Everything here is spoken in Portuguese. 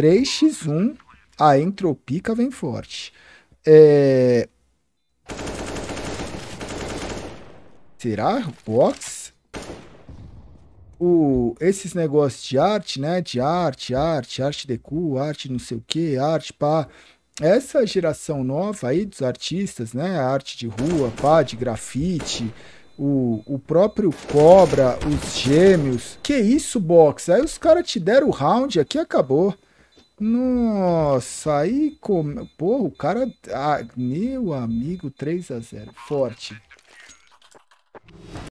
3x1, a Entropica vem forte. É... Será? box? O, esses negócios de arte, né? De arte, arte, arte decu, arte não sei o que, arte pá. Essa geração nova aí dos artistas, né? Arte de rua, pá, de grafite, o, o próprio Cobra, os gêmeos. Que isso, box? Aí os caras te deram o round aqui acabou. Nossa, aí como. Porra, o cara. Ah, meu amigo, 3 x 0 Forte.